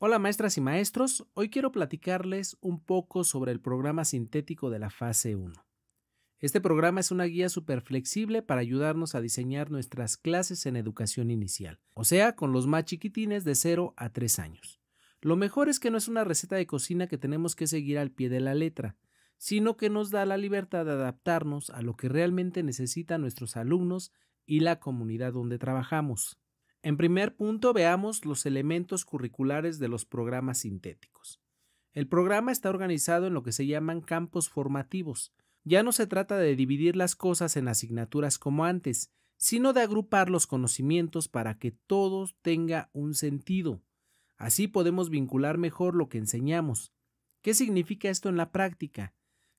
Hola maestras y maestros, hoy quiero platicarles un poco sobre el programa sintético de la fase 1. Este programa es una guía súper flexible para ayudarnos a diseñar nuestras clases en educación inicial, o sea, con los más chiquitines de 0 a 3 años. Lo mejor es que no es una receta de cocina que tenemos que seguir al pie de la letra, sino que nos da la libertad de adaptarnos a lo que realmente necesitan nuestros alumnos y la comunidad donde trabajamos. En primer punto, veamos los elementos curriculares de los programas sintéticos. El programa está organizado en lo que se llaman campos formativos. Ya no se trata de dividir las cosas en asignaturas como antes, sino de agrupar los conocimientos para que todo tenga un sentido. Así podemos vincular mejor lo que enseñamos. ¿Qué significa esto en la práctica?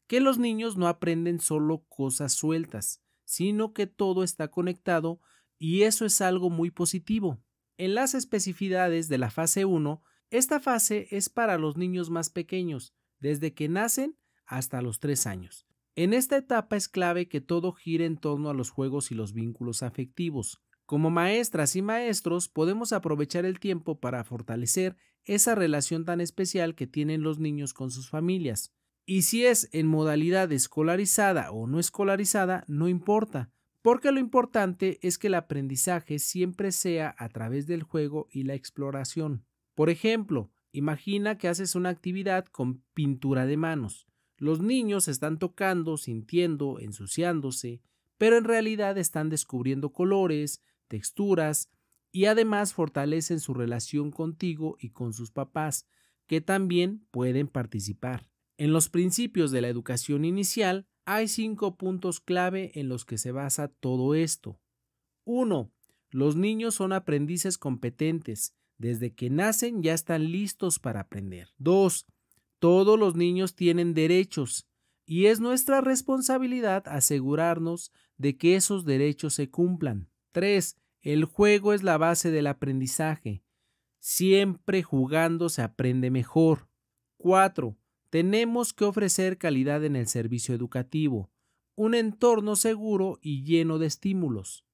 Que los niños no aprenden solo cosas sueltas, sino que todo está conectado y eso es algo muy positivo. En las especificidades de la fase 1, esta fase es para los niños más pequeños, desde que nacen hasta los 3 años. En esta etapa es clave que todo gire en torno a los juegos y los vínculos afectivos. Como maestras y maestros podemos aprovechar el tiempo para fortalecer esa relación tan especial que tienen los niños con sus familias. Y si es en modalidad escolarizada o no escolarizada, no importa. Porque lo importante es que el aprendizaje siempre sea a través del juego y la exploración. Por ejemplo, imagina que haces una actividad con pintura de manos. Los niños están tocando, sintiendo, ensuciándose, pero en realidad están descubriendo colores, texturas y además fortalecen su relación contigo y con sus papás, que también pueden participar. En los principios de la educación inicial hay cinco puntos clave en los que se basa todo esto. 1. Los niños son aprendices competentes. Desde que nacen ya están listos para aprender. 2. Todos los niños tienen derechos y es nuestra responsabilidad asegurarnos de que esos derechos se cumplan. 3. El juego es la base del aprendizaje. Siempre jugando se aprende mejor. 4. Tenemos que ofrecer calidad en el servicio educativo, un entorno seguro y lleno de estímulos.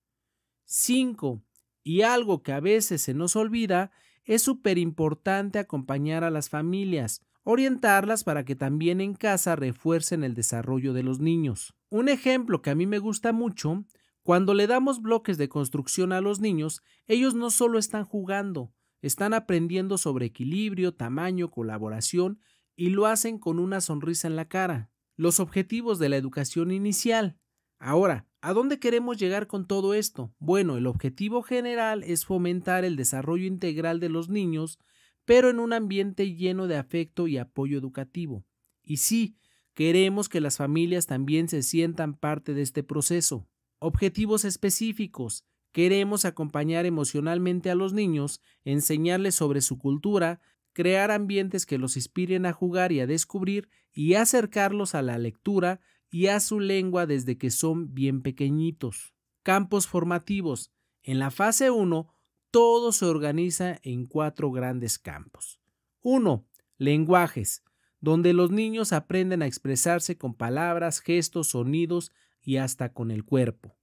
5. Y algo que a veces se nos olvida, es súper importante acompañar a las familias, orientarlas para que también en casa refuercen el desarrollo de los niños. Un ejemplo que a mí me gusta mucho, cuando le damos bloques de construcción a los niños, ellos no solo están jugando, están aprendiendo sobre equilibrio, tamaño, colaboración y lo hacen con una sonrisa en la cara. Los objetivos de la educación inicial. Ahora, ¿a dónde queremos llegar con todo esto? Bueno, el objetivo general es fomentar el desarrollo integral de los niños, pero en un ambiente lleno de afecto y apoyo educativo. Y sí, queremos que las familias también se sientan parte de este proceso. Objetivos específicos. Queremos acompañar emocionalmente a los niños, enseñarles sobre su cultura, crear ambientes que los inspiren a jugar y a descubrir y acercarlos a la lectura y a su lengua desde que son bien pequeñitos. Campos formativos. En la fase 1, todo se organiza en cuatro grandes campos. 1. Lenguajes, donde los niños aprenden a expresarse con palabras, gestos, sonidos y hasta con el cuerpo.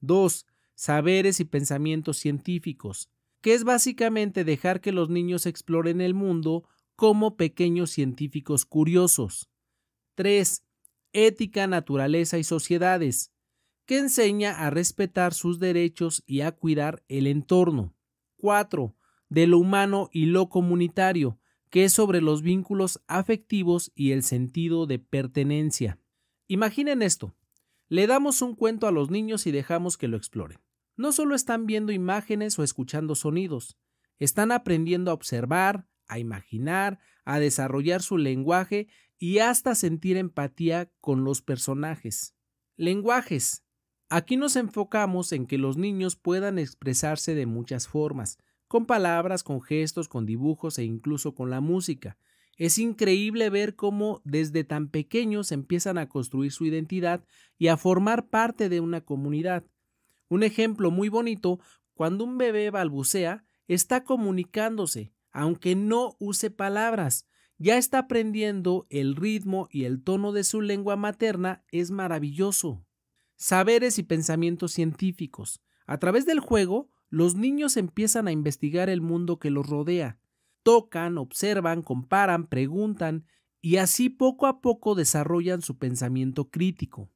2. Saberes y pensamientos científicos, que es básicamente dejar que los niños exploren el mundo como pequeños científicos curiosos. 3. Ética, naturaleza y sociedades, que enseña a respetar sus derechos y a cuidar el entorno. 4. De lo humano y lo comunitario, que es sobre los vínculos afectivos y el sentido de pertenencia. Imaginen esto. Le damos un cuento a los niños y dejamos que lo exploren. No solo están viendo imágenes o escuchando sonidos, están aprendiendo a observar, a imaginar, a desarrollar su lenguaje y hasta sentir empatía con los personajes. Lenguajes. Aquí nos enfocamos en que los niños puedan expresarse de muchas formas, con palabras, con gestos, con dibujos e incluso con la música. Es increíble ver cómo desde tan pequeños empiezan a construir su identidad y a formar parte de una comunidad. Un ejemplo muy bonito, cuando un bebé balbucea, está comunicándose, aunque no use palabras. Ya está aprendiendo el ritmo y el tono de su lengua materna es maravilloso. Saberes y pensamientos científicos. A través del juego, los niños empiezan a investigar el mundo que los rodea. Tocan, observan, comparan, preguntan y así poco a poco desarrollan su pensamiento crítico.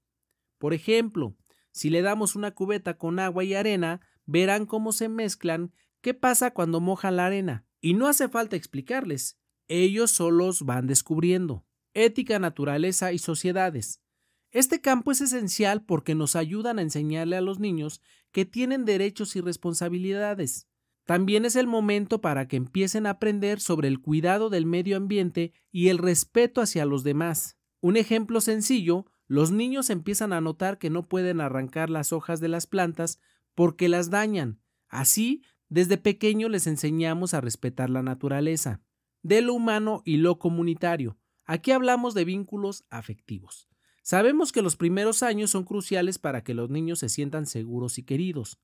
Por ejemplo, si le damos una cubeta con agua y arena, verán cómo se mezclan, qué pasa cuando mojan la arena. Y no hace falta explicarles, ellos solos van descubriendo. Ética, naturaleza y sociedades. Este campo es esencial porque nos ayudan a enseñarle a los niños que tienen derechos y responsabilidades. También es el momento para que empiecen a aprender sobre el cuidado del medio ambiente y el respeto hacia los demás. Un ejemplo sencillo los niños empiezan a notar que no pueden arrancar las hojas de las plantas porque las dañan. Así, desde pequeño les enseñamos a respetar la naturaleza. De lo humano y lo comunitario. Aquí hablamos de vínculos afectivos. Sabemos que los primeros años son cruciales para que los niños se sientan seguros y queridos.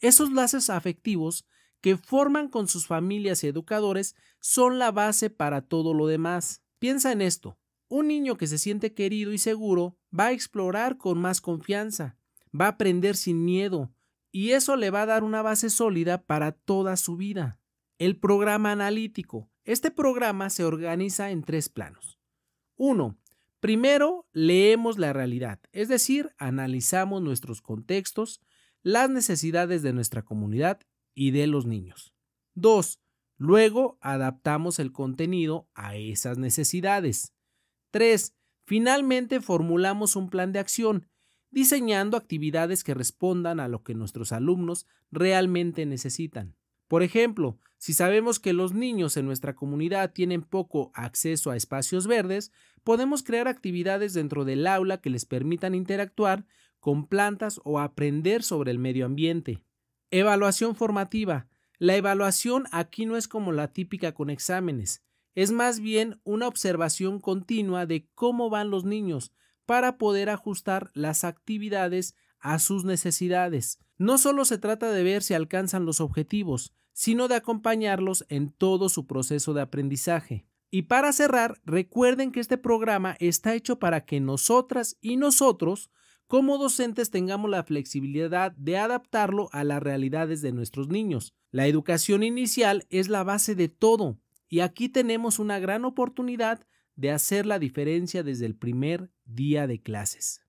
Esos lazos afectivos que forman con sus familias y educadores son la base para todo lo demás. Piensa en esto. Un niño que se siente querido y seguro va a explorar con más confianza, va a aprender sin miedo y eso le va a dar una base sólida para toda su vida. El programa analítico. Este programa se organiza en tres planos. Uno, Primero, leemos la realidad, es decir, analizamos nuestros contextos, las necesidades de nuestra comunidad y de los niños. 2. Luego, adaptamos el contenido a esas necesidades. 3. Finalmente formulamos un plan de acción, diseñando actividades que respondan a lo que nuestros alumnos realmente necesitan. Por ejemplo, si sabemos que los niños en nuestra comunidad tienen poco acceso a espacios verdes, podemos crear actividades dentro del aula que les permitan interactuar con plantas o aprender sobre el medio ambiente. Evaluación formativa. La evaluación aquí no es como la típica con exámenes, es más bien una observación continua de cómo van los niños para poder ajustar las actividades a sus necesidades. No solo se trata de ver si alcanzan los objetivos, sino de acompañarlos en todo su proceso de aprendizaje. Y para cerrar, recuerden que este programa está hecho para que nosotras y nosotros, como docentes, tengamos la flexibilidad de adaptarlo a las realidades de nuestros niños. La educación inicial es la base de todo, y aquí tenemos una gran oportunidad de hacer la diferencia desde el primer día de clases.